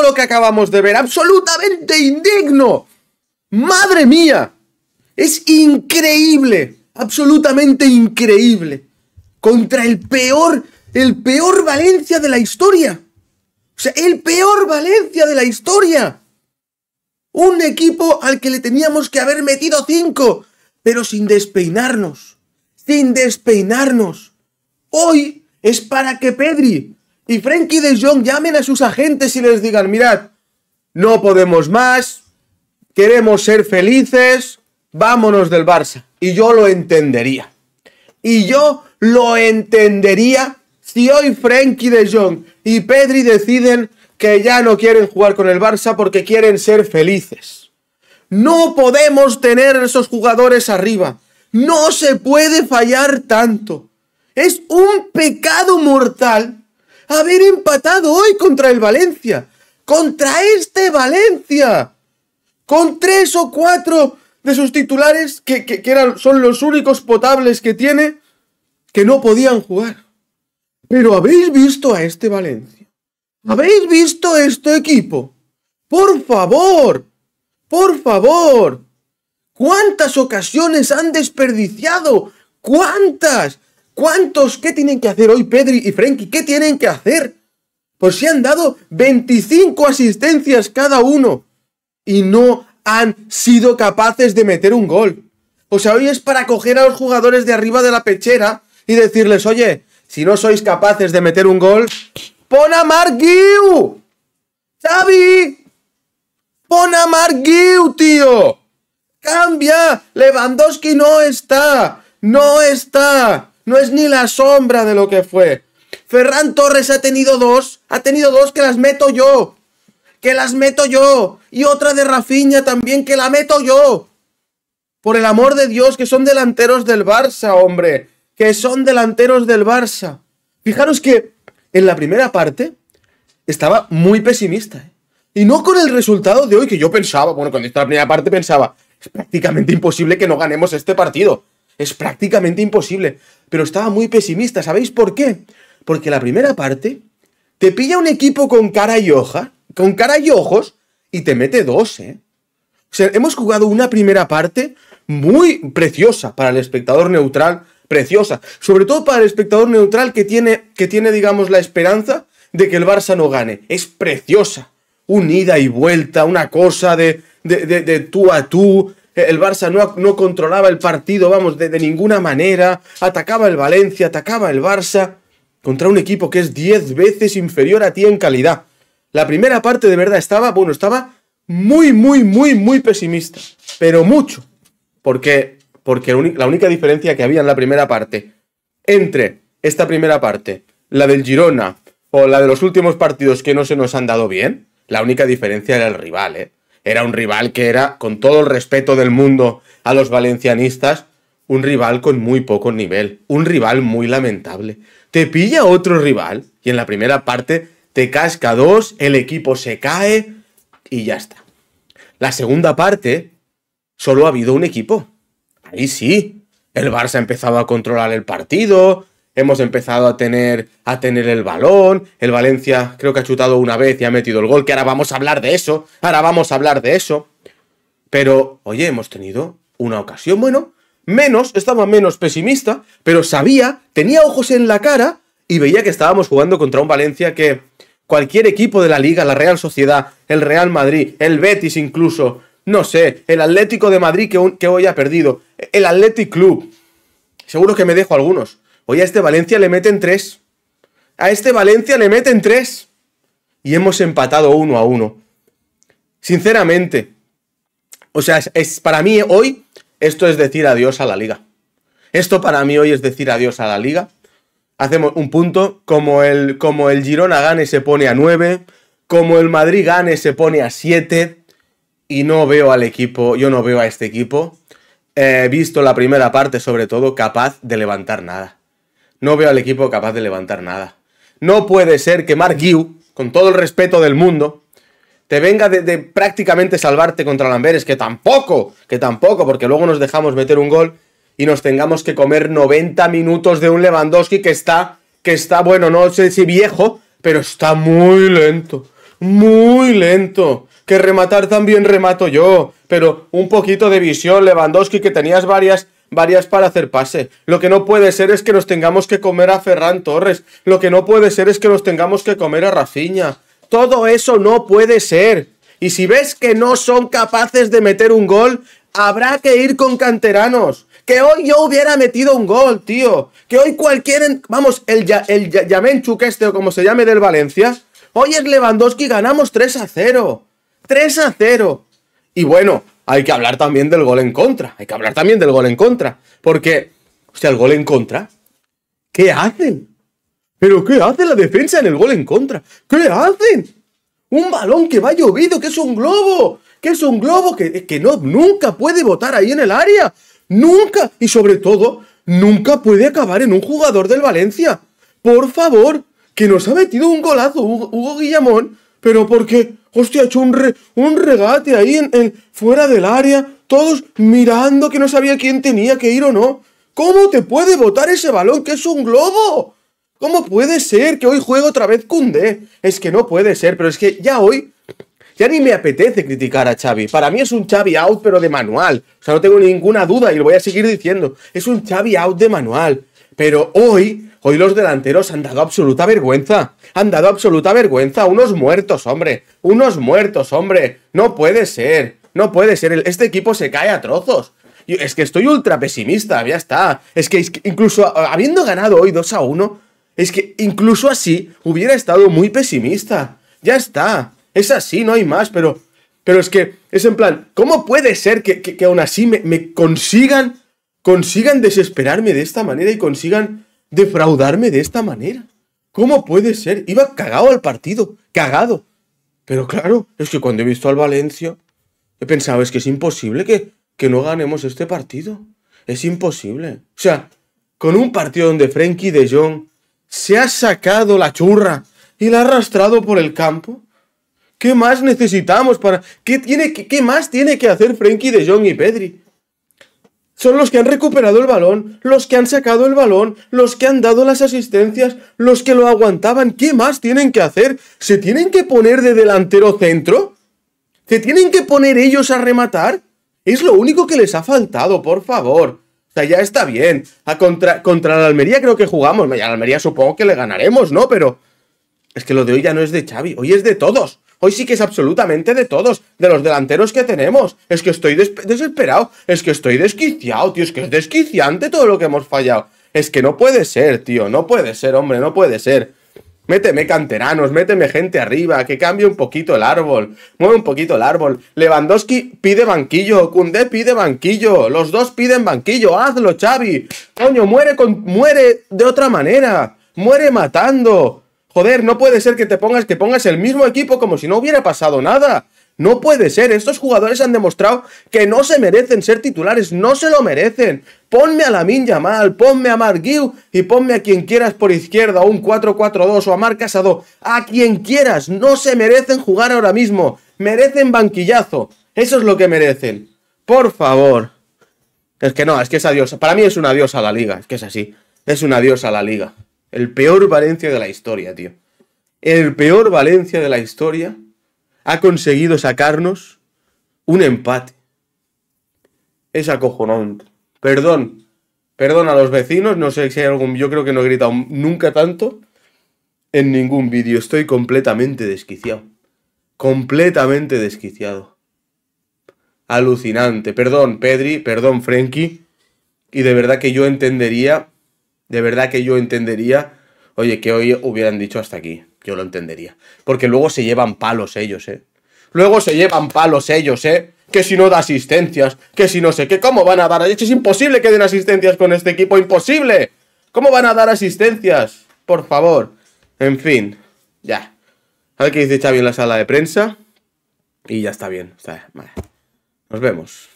lo que acabamos de ver, absolutamente indigno. Madre mía, es increíble, absolutamente increíble. Contra el peor, el peor Valencia de la historia. O sea, el peor Valencia de la historia. Un equipo al que le teníamos que haber metido cinco, pero sin despeinarnos. Sin despeinarnos. Hoy es para que Pedri y Frankie de Jong llamen a sus agentes y les digan, mirad, no podemos más, queremos ser felices, vámonos del Barça. Y yo lo entendería. Y yo lo entendería si hoy Frenkie de Jong y Pedri deciden que ya no quieren jugar con el Barça porque quieren ser felices. No podemos tener esos jugadores arriba. No se puede fallar tanto. Es un pecado mortal haber empatado hoy contra el Valencia. Contra este Valencia. Con tres o cuatro de sus titulares, que, eran, son los únicos potables que tiene, que no podían jugar. Pero habéis visto a este Valencia. ¿Habéis visto este equipo? Por favor. Por favor. ¿Cuántas ocasiones han desperdiciado? ¿Cuántas? ¿Cuántos? ¿Qué tienen que hacer hoy Pedri y Frenkie? ¿Qué tienen que hacer? Pues se han dado 25 asistencias cada uno y no han sido capaces de meter un gol. O sea, hoy es para coger a los jugadores de arriba de la pechera y decirles, oye, si no sois capaces de meter un gol, pon a Mark Giu. ¡Xavi! ¡Pon a Mark tío! ¡Cambia! Lewandowski no está. No está. No es ni la sombra de lo que fue. Ferran Torres ha tenido dos. Ha tenido dos que las meto yo. Que las meto yo. Y otra de Rafiña también que la meto yo. Por el amor de Dios, que son delanteros del Barça, hombre. Que son delanteros del Barça. Fijaros que en la primera parte estaba muy pesimista. ¿eh? Y no con el resultado de hoy que yo pensaba. Bueno, cuando estaba la primera parte pensaba, es prácticamente imposible que no ganemos este partido. Es prácticamente imposible. Pero estaba muy pesimista, ¿sabéis por qué? Porque la primera parte te pilla un equipo con cara y hoja, con cara y ojos, y te mete dos, ¿eh? hemos jugado una primera parte muy preciosa para el espectador neutral, preciosa. Sobre todo para el espectador neutral que tiene, que tiene, digamos, la esperanza de que el Barça no gane. Es preciosa. Unida y vuelta, una cosa de, de, de tú a tú, el Barça no, no controlaba el partido, vamos, de, ninguna manera. Atacaba el Valencia, atacaba el Barça. Contra un equipo que es 10 veces inferior a ti en calidad. La primera parte de verdad estaba, bueno, estaba muy, muy, muy, muy pesimista. Pero mucho. Porque, porque la única diferencia que había en la primera parte entre esta primera parte, la del Girona o la de los últimos partidos que no se nos han dado bien, la única diferencia era el rival, ¿eh? era un rival que era, con todo el respeto del mundo a los valencianistas, un rival con muy poco nivel, un rival muy lamentable. Te pilla otro rival y en la primera parte te casca dos, el equipo se cae y ya está. La segunda parte solo ha habido un equipo. Ahí sí, el Barça empezaba a controlar el partido, hemos empezado a tener, a tener el balón, el Valencia creo que ha chutado una vez y ha metido el gol, que ahora vamos a hablar de eso, ahora vamos a hablar de eso. Pero, oye, hemos tenido una ocasión, bueno, menos, estaba menos pesimista, pero sabía, tenía ojos en la cara y veía que estábamos jugando contra un Valencia que cualquier equipo de la liga, la Real Sociedad, el Real Madrid, el Betis incluso, no sé, el Atlético de Madrid que, que hoy ha perdido, el Athletic Club, seguro que me dejo algunos, Hoy a este Valencia le meten tres. A este Valencia le meten tres. Y hemos empatado uno a uno. Sinceramente. O sea, es, para mí eh, hoy esto es decir adiós a la liga. Esto para mí hoy es decir adiós a la liga. Hacemos un punto, como el, como el Girona gane se pone a nueve, como el Madrid gane se pone a siete y no veo al equipo, yo no veo a este equipo, eh, visto la primera parte sobre todo, capaz de levantar nada no veo al equipo capaz de levantar nada. No puede ser que Mark Giu, con todo el respeto del mundo, te venga de, de prácticamente salvarte contra Lamberes, que tampoco, que tampoco, porque luego nos dejamos meter un gol y nos tengamos que comer 90 minutos de un Lewandowski que está, que está, bueno, no sé si viejo, pero está muy lento, muy lento. Que rematar también remato yo, pero un poquito de visión, Lewandowski, que tenías varias varias para hacer pase. Lo que no puede ser es que nos tengamos que comer a Ferran Torres. Lo que no puede ser es que nos tengamos que comer a Rafinha. Todo eso no puede ser. Y si ves que no son capaces de meter un gol, habrá que ir con canteranos. Que hoy yo hubiera metido un gol, tío. Que hoy cualquier... Vamos, el, ya, el este o como se llame del Valencia. Hoy es Lewandowski, ganamos 3 a 0. 3 a 0. Y bueno, hay que hablar también del gol en contra. Hay que hablar también del gol en contra. Porque, o sea, el gol en contra. ¿Qué hacen? ¿Pero qué hace la defensa en el gol en contra? ¿Qué hacen? Un balón que va llovido, que es un globo, que es un globo que, no, nunca puede botar ahí en el área. Nunca. Y sobre todo, nunca puede acabar en un jugador del Valencia. Por favor, que nos ha metido un golazo Hugo Guillamón, pero porque Hostia, ha un, un regate ahí en, fuera del área. Todos mirando que no sabía quién tenía que ir o no. ¿Cómo te puede botar ese balón que es un globo? ¿Cómo puede ser que hoy juegue otra vez Cunde? Es que no puede ser, pero es que ya hoy ya ni me apetece criticar a Xavi. Para mí es un Xavi out, pero de manual. O sea, no tengo ninguna duda y lo voy a seguir diciendo. Es un Xavi out de manual. Pero hoy, hoy los delanteros han dado absoluta vergüenza. Han dado absoluta vergüenza. Unos muertos, hombre. Unos muertos, hombre. No puede ser. No puede ser. Este equipo se cae a trozos. es que estoy ultra pesimista, ya está. Es que, incluso habiendo ganado hoy 2 a 1, es que incluso así hubiera estado muy pesimista. Ya está. Es así, no hay más, pero. Pero es que es en plan, ¿cómo puede ser que, aún así me consigan consigan desesperarme de esta manera y consigan defraudarme de esta manera. ¿Cómo puede ser? Iba cagado al partido, cagado. Pero claro, es que cuando he visto al Valencia, he pensado, es que es imposible que, no ganemos este partido. Es imposible. O sea, con un partido donde Frenkie de Jong se ha sacado la churra y la ha arrastrado por el campo. ¿Qué más necesitamos para.? ¿Qué, tiene, qué, qué más tiene que hacer Frenkie de Jong y Pedri? son los que han recuperado el balón, los que han sacado el balón, los que han dado las asistencias, los que lo aguantaban. ¿Qué más tienen que hacer? ¿Se tienen que poner de delantero centro? ¿Se tienen que poner ellos a rematar? Es lo único que les ha faltado, por favor. O sea, ya está bien. A contra, contra la Almería creo que jugamos. A la Almería supongo que le ganaremos, ¿no? Pero es que lo de hoy ya no es de Xavi, hoy es de todos. Hoy sí que es absolutamente de todos, de los delanteros que tenemos. Es que estoy desesperado, es que estoy desquiciado, tío, es que es desquiciante todo lo que hemos fallado. Es que no puede ser, tío, no puede ser, hombre, no puede ser. Méteme canteranos, méteme gente arriba, que cambie un poquito el árbol, mueve un poquito el árbol. Lewandowski pide banquillo, Kunde pide banquillo, los dos piden banquillo, hazlo, Xavi. Coño, muere con muere de otra manera, muere matando. Joder, no puede ser que te pongas, que pongas el mismo equipo como si no hubiera pasado nada. No puede ser, estos jugadores han demostrado que no se merecen ser titulares, no se lo merecen. Ponme a la minja mal. ponme a Marguil. y ponme a quien quieras por izquierda, un 4-4-2 o a Mar Casado, a quien quieras, no se merecen jugar ahora mismo, merecen banquillazo, eso es lo que merecen. Por favor. Es que no, es que es adiós, para mí es un adiós a la liga, es que es así, es un adiós a la liga. El peor Valencia de la historia, tío. El peor Valencia de la historia ha conseguido sacarnos un empate. Es acojonante. Perdón. Perdón a los vecinos. No sé si hay algún. Yo creo que no he gritado nunca tanto en ningún vídeo. Estoy completamente desquiciado. Completamente desquiciado. Alucinante. Perdón, Pedri. Perdón, Frenkie. Y de verdad que yo entendería de verdad que yo entendería, oye, que hoy hubieran dicho hasta aquí, yo lo entendería. Porque luego se llevan palos ellos, ¿eh? Luego se llevan palos ellos, ¿eh? Que si no da asistencias, que si no sé qué, ¿cómo van a dar? Es imposible que den asistencias con este equipo, imposible. ¿Cómo van a dar asistencias? Por favor. En fin, ya. A ver qué dice Xavi la sala de prensa. Y ya está bien. Está Nos vemos.